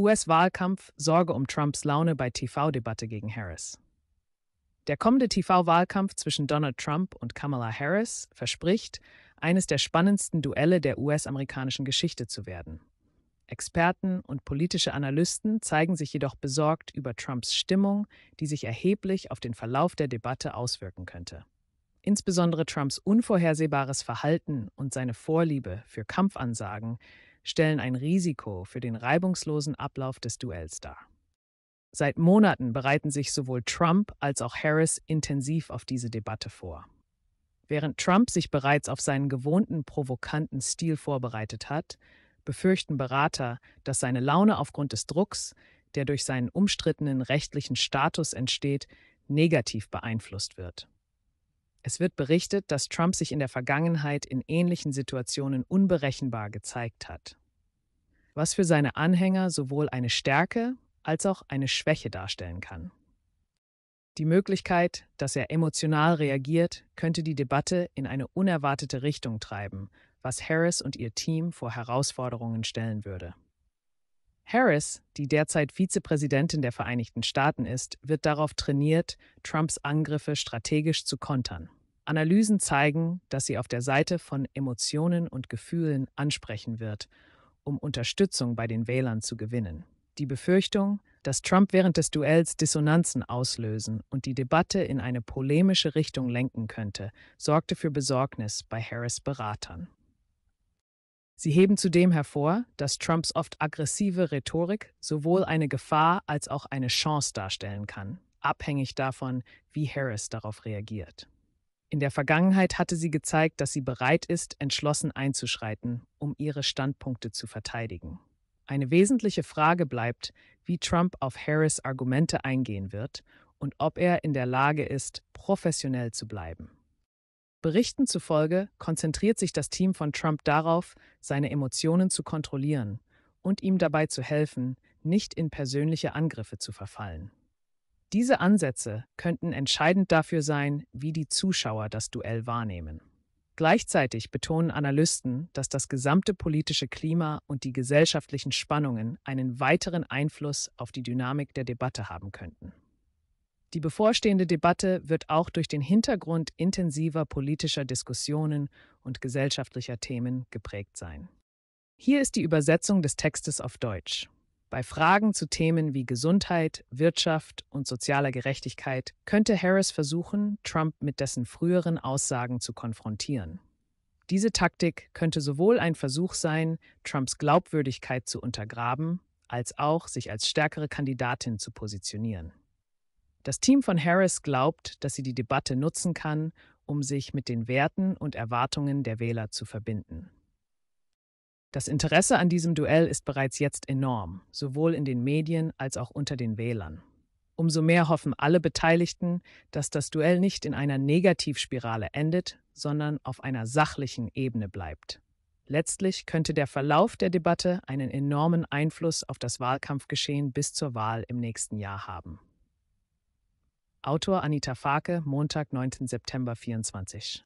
US-Wahlkampf, Sorge um Trumps Laune bei TV-Debatte gegen Harris. Der kommende TV-Wahlkampf zwischen Donald Trump und Kamala Harris verspricht, eines der spannendsten Duelle der US-amerikanischen Geschichte zu werden. Experten und politische Analysten zeigen sich jedoch besorgt über Trumps Stimmung, die sich erheblich auf den Verlauf der Debatte auswirken könnte. Insbesondere Trumps unvorhersehbares Verhalten und seine Vorliebe für Kampfansagen stellen ein Risiko für den reibungslosen Ablauf des Duells dar. Seit Monaten bereiten sich sowohl Trump als auch Harris intensiv auf diese Debatte vor. Während Trump sich bereits auf seinen gewohnten provokanten Stil vorbereitet hat, befürchten Berater, dass seine Laune aufgrund des Drucks, der durch seinen umstrittenen rechtlichen Status entsteht, negativ beeinflusst wird. Es wird berichtet, dass Trump sich in der Vergangenheit in ähnlichen Situationen unberechenbar gezeigt hat, was für seine Anhänger sowohl eine Stärke als auch eine Schwäche darstellen kann. Die Möglichkeit, dass er emotional reagiert, könnte die Debatte in eine unerwartete Richtung treiben, was Harris und ihr Team vor Herausforderungen stellen würde. Harris, die derzeit Vizepräsidentin der Vereinigten Staaten ist, wird darauf trainiert, Trumps Angriffe strategisch zu kontern. Analysen zeigen, dass sie auf der Seite von Emotionen und Gefühlen ansprechen wird, um Unterstützung bei den Wählern zu gewinnen. Die Befürchtung, dass Trump während des Duells Dissonanzen auslösen und die Debatte in eine polemische Richtung lenken könnte, sorgte für Besorgnis bei Harris Beratern. Sie heben zudem hervor, dass Trumps oft aggressive Rhetorik sowohl eine Gefahr als auch eine Chance darstellen kann, abhängig davon, wie Harris darauf reagiert. In der Vergangenheit hatte sie gezeigt, dass sie bereit ist, entschlossen einzuschreiten, um ihre Standpunkte zu verteidigen. Eine wesentliche Frage bleibt, wie Trump auf Harris Argumente eingehen wird und ob er in der Lage ist, professionell zu bleiben. Berichten zufolge konzentriert sich das Team von Trump darauf, seine Emotionen zu kontrollieren und ihm dabei zu helfen, nicht in persönliche Angriffe zu verfallen. Diese Ansätze könnten entscheidend dafür sein, wie die Zuschauer das Duell wahrnehmen. Gleichzeitig betonen Analysten, dass das gesamte politische Klima und die gesellschaftlichen Spannungen einen weiteren Einfluss auf die Dynamik der Debatte haben könnten. Die bevorstehende Debatte wird auch durch den Hintergrund intensiver politischer Diskussionen und gesellschaftlicher Themen geprägt sein. Hier ist die Übersetzung des Textes auf Deutsch. Bei Fragen zu Themen wie Gesundheit, Wirtschaft und sozialer Gerechtigkeit könnte Harris versuchen, Trump mit dessen früheren Aussagen zu konfrontieren. Diese Taktik könnte sowohl ein Versuch sein, Trumps Glaubwürdigkeit zu untergraben, als auch sich als stärkere Kandidatin zu positionieren. Das Team von Harris glaubt, dass sie die Debatte nutzen kann, um sich mit den Werten und Erwartungen der Wähler zu verbinden. Das Interesse an diesem Duell ist bereits jetzt enorm, sowohl in den Medien als auch unter den Wählern. Umso mehr hoffen alle Beteiligten, dass das Duell nicht in einer Negativspirale endet, sondern auf einer sachlichen Ebene bleibt. Letztlich könnte der Verlauf der Debatte einen enormen Einfluss auf das Wahlkampfgeschehen bis zur Wahl im nächsten Jahr haben. Autor Anita Farke, Montag, 9. September 24.